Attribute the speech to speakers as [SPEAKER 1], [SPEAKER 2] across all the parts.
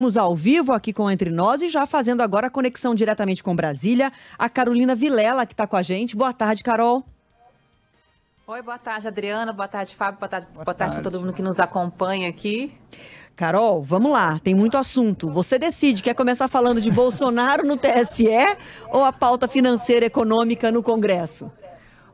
[SPEAKER 1] Estamos ao vivo aqui com Entre Nós e já fazendo agora a conexão diretamente com Brasília, a Carolina Vilela, que está com a gente. Boa tarde, Carol.
[SPEAKER 2] Oi, boa tarde, Adriana. Boa tarde, Fábio. Boa tarde, boa, boa tarde, para todo mundo que nos acompanha aqui.
[SPEAKER 1] Carol, vamos lá, tem muito assunto. Você decide, quer começar falando de Bolsonaro no TSE ou a pauta financeira econômica no Congresso?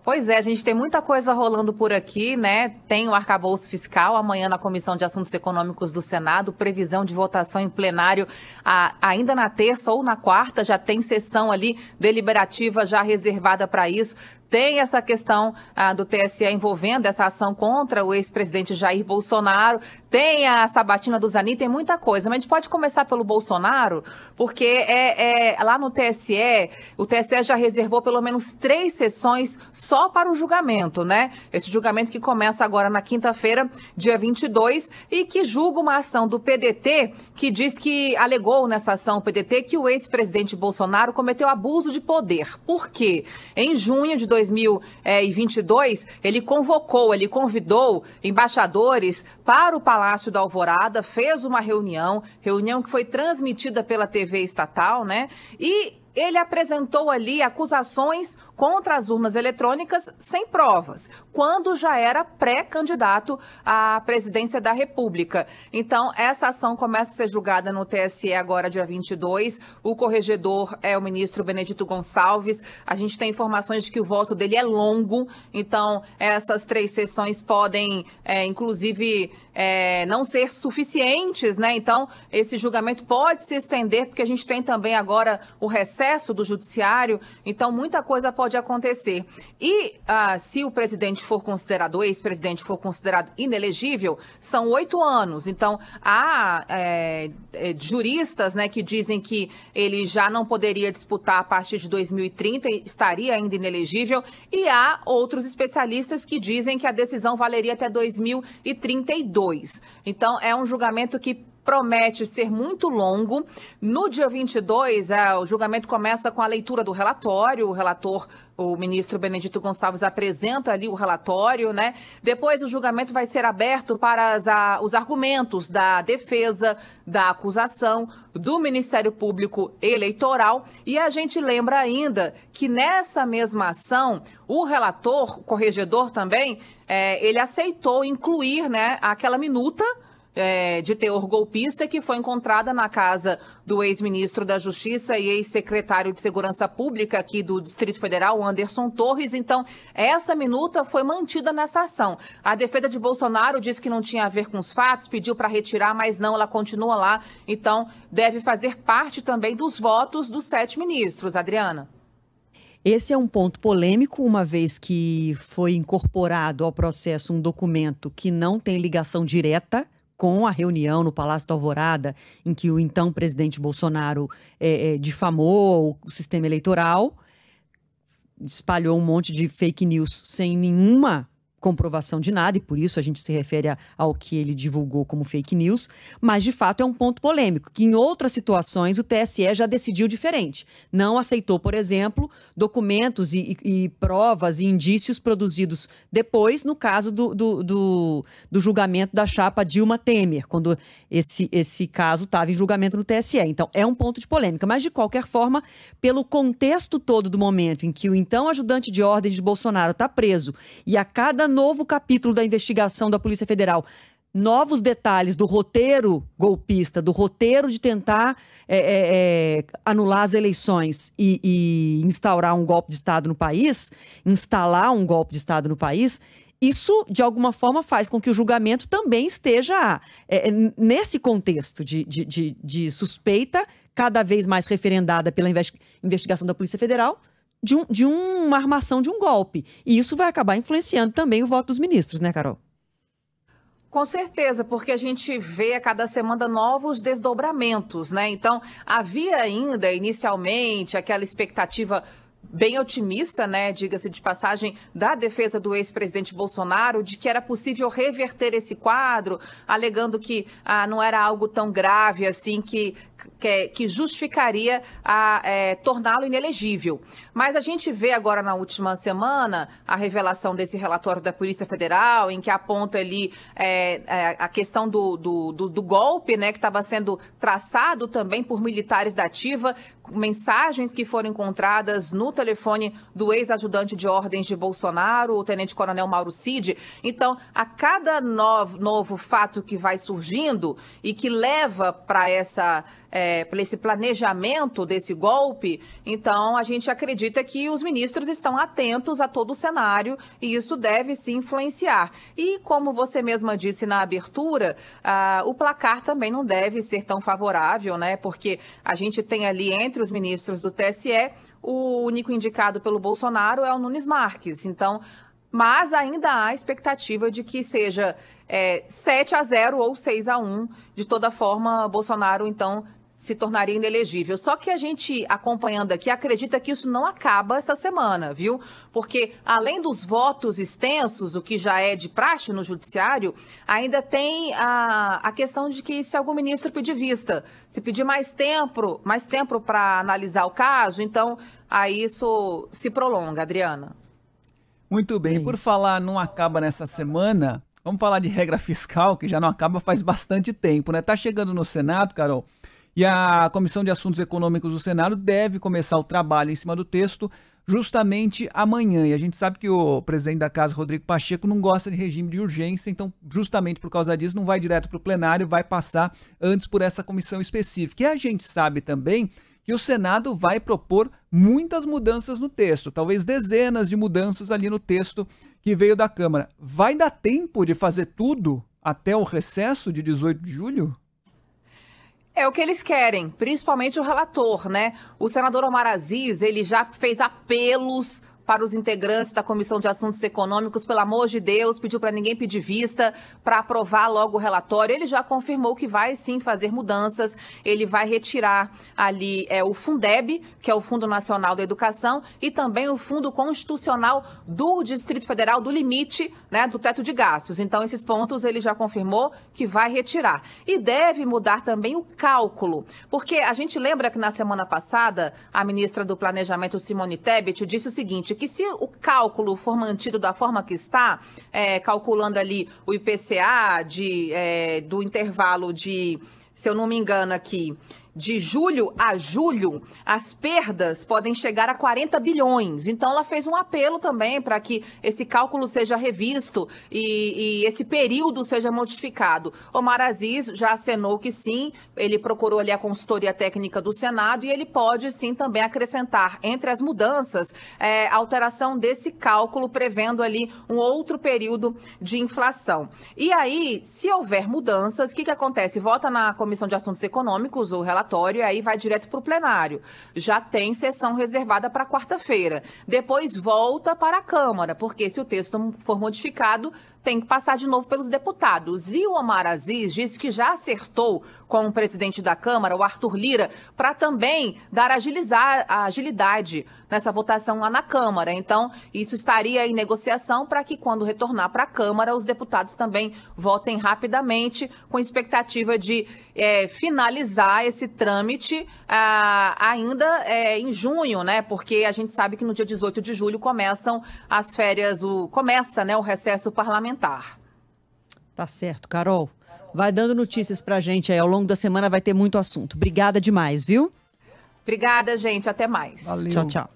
[SPEAKER 2] Pois é, a gente tem muita coisa rolando por aqui, né? Tem o arcabouço fiscal, amanhã na Comissão de Assuntos Econômicos do Senado, previsão de votação em plenário a, ainda na terça ou na quarta, já tem sessão ali deliberativa já reservada para isso. Tem essa questão ah, do TSE envolvendo essa ação contra o ex-presidente Jair Bolsonaro, tem a sabatina do Zanin, tem muita coisa. Mas a gente pode começar pelo Bolsonaro, porque é, é lá no TSE, o TSE já reservou pelo menos três sessões só para o julgamento, né? Esse julgamento que começa agora na quinta-feira, dia 22, e que julga uma ação do PDT que diz que alegou nessa ação o PDT que o ex-presidente Bolsonaro cometeu abuso de poder. Por quê? Em junho de 2022, ele convocou, ele convidou embaixadores para o Palácio da Alvorada, fez uma reunião, reunião que foi transmitida pela TV estatal, né? E ele apresentou ali acusações contra as urnas eletrônicas sem provas, quando já era pré-candidato à presidência da República. Então, essa ação começa a ser julgada no TSE agora, dia 22. O corregedor é o ministro Benedito Gonçalves. A gente tem informações de que o voto dele é longo, então essas três sessões podem, é, inclusive, é, não ser suficientes, né? Então, esse julgamento pode se estender, porque a gente tem também agora o recesso do judiciário, então muita coisa pode pode acontecer. E ah, se o presidente for considerado, o ex-presidente for considerado inelegível, são oito anos. Então, há é, é, juristas né, que dizem que ele já não poderia disputar a partir de 2030 e estaria ainda inelegível. E há outros especialistas que dizem que a decisão valeria até 2032. Então, é um julgamento que promete ser muito longo. No dia 22, ah, é, o julgamento começa com a leitura do relatório. O relator, o ministro Benedito Gonçalves, apresenta ali o relatório, né? Depois, o julgamento vai ser aberto para as, a, os argumentos da defesa, da acusação, do Ministério Público Eleitoral. E a gente lembra ainda que nessa mesma ação, o relator, o corregedor também, é, ele aceitou incluir né, aquela minuta é, de teor golpista que foi encontrada na casa do ex-ministro da Justiça e ex-secretário de Segurança Pública aqui do Distrito Federal, Anderson Torres. Então, essa minuta foi mantida nessa ação. A defesa de Bolsonaro disse que não tinha a ver com os fatos, pediu para retirar, mas não, ela continua lá. Então, deve fazer parte também dos votos dos sete ministros. Adriana.
[SPEAKER 1] Esse é um ponto polêmico, uma vez que foi incorporado ao processo um documento que não tem ligação direta com a reunião no Palácio da Alvorada, em que o então presidente Bolsonaro é, é, difamou o sistema eleitoral, espalhou um monte de fake news sem nenhuma comprovação de nada, e por isso a gente se refere a, ao que ele divulgou como fake news, mas de fato é um ponto polêmico, que em outras situações o TSE já decidiu diferente. Não aceitou, por exemplo, documentos e, e, e provas e indícios produzidos depois, no caso do, do, do, do julgamento da chapa Dilma Temer, quando esse, esse caso estava em julgamento no TSE. Então é um ponto de polêmica, mas de qualquer forma, pelo contexto todo do momento em que o então ajudante de ordens de Bolsonaro está preso e a cada novo capítulo da investigação da Polícia Federal. Novos detalhes do roteiro golpista, do roteiro de tentar é, é, anular as eleições e, e instaurar um golpe de Estado no país, instalar um golpe de Estado no país, isso, de alguma forma, faz com que o julgamento também esteja é, nesse contexto de, de, de, de, suspeita, cada vez mais referendada pela investigação da Polícia Federal, de, um, de uma armação de um golpe. E isso vai acabar influenciando também o voto dos ministros, né, Carol?
[SPEAKER 2] Com certeza, porque a gente vê a cada semana novos desdobramentos, né? Então, havia ainda inicialmente aquela expectativa bem otimista, né, diga-se de passagem, da defesa do ex-presidente Bolsonaro de que era possível reverter esse quadro, alegando que ah, não era algo tão grave assim que que, que justificaria é, torná-lo inelegível. Mas a gente vê agora na última semana a revelação desse relatório da Polícia Federal, em que aponta ali é, é, a questão do, do, do, do golpe, né, que estava sendo traçado também por militares da ativa, mensagens que foram encontradas no telefone do ex-ajudante de ordens de Bolsonaro, o tenente-coronel Mauro Cid. Então, a cada novo, novo fato que vai surgindo e que leva para essa é, por esse planejamento desse golpe, então a gente acredita que os ministros estão atentos a todo o cenário e isso deve se influenciar. E como você mesma disse na abertura, ah, o placar também não deve ser tão favorável, né? Porque a gente tem ali entre os ministros do TSE o único indicado pelo Bolsonaro é o Nunes Marques. Então, mas ainda há expectativa de que seja é, 7 a 0 ou 6 a 1. De toda forma, Bolsonaro, então, se tornaria inelegível. Só que a gente, acompanhando aqui, acredita que isso não acaba essa semana, viu? Porque, além dos votos extensos, o que já é de praxe no Judiciário, ainda tem a, a questão de que se algum ministro pedir vista, se pedir mais tempo, mais tempo para analisar o caso, então aí isso se prolonga, Adriana. Muito bem, por falar não acaba nessa semana, vamos falar de regra fiscal, que já não acaba faz bastante tempo, né? Tá chegando no Senado, Carol, e a Comissão de Assuntos Econômicos do Senado deve começar o trabalho em cima do texto justamente amanhã. E a gente sabe que o presidente da casa, Rodrigo Pacheco, não gosta de regime de urgência, então, justamente por causa disso, não vai direto para o plenário, vai passar antes por essa comissão específica. E a gente sabe também que o Senado vai propor muitas mudanças no texto, talvez dezenas de mudanças ali no texto que veio da Câmara. Vai dar tempo de fazer tudo até o recesso de 18 de julho? É o que eles querem, principalmente o relator, né? O senador Omar Aziz, ele já fez apelos para os integrantes da Comissão de Assuntos Econômicos, pelo amor de Deus, pediu para ninguém pedir vista para aprovar logo o relatório. Ele já confirmou que vai sim fazer mudanças, ele vai retirar ali é, o Fundeb, que é o Fundo Nacional da Educação, e também o Fundo Constitucional do Distrito Federal do limite né, do teto de gastos. Então, esses pontos ele já confirmou que vai retirar. E deve mudar também o cálculo, porque a gente lembra que na semana passada a ministra do Planejamento, Simone Tebet, disse o seguinte que se o cálculo for mantido da forma que está, é, calculando ali o IPCA de, é, do intervalo de, se eu não me engano aqui, de julho a julho, as perdas podem chegar a 40 bilhões. Então, ela fez um apelo também para que esse cálculo seja revisto e, e, esse período seja modificado. Omar Aziz já acenou que sim, ele procurou ali a consultoria técnica do Senado e ele pode sim também acrescentar entre as mudanças é, alteração desse cálculo, prevendo ali um outro período de inflação. E aí, se houver mudanças, o que, que acontece? Vota na Comissão de Assuntos Econômicos o relatório relatório e aí vai direto para o plenário. Já tem sessão reservada para quarta-feira. Depois volta para a Câmara, porque se o texto for modificado, tem que passar de novo pelos deputados. E o Omar Aziz disse que já acertou com o presidente da Câmara, o Arthur Lira, para também dar agilizar, agilidade nessa votação lá na Câmara. Então, isso estaria em negociação para que, quando retornar para a Câmara, os deputados também votem rapidamente, com expectativa de é, finalizar esse trâmite ah, ainda é, em junho, né? Porque a gente sabe que no dia 18 de julho começam as férias, o, começa né, o recesso parlamentar Tá
[SPEAKER 1] certo, Carol. Vai dando notícias pra gente aí. Ao longo da semana vai ter muito assunto. Obrigada demais, viu?
[SPEAKER 2] Obrigada, gente. Até mais. Valeu. Tchau,
[SPEAKER 1] tchau.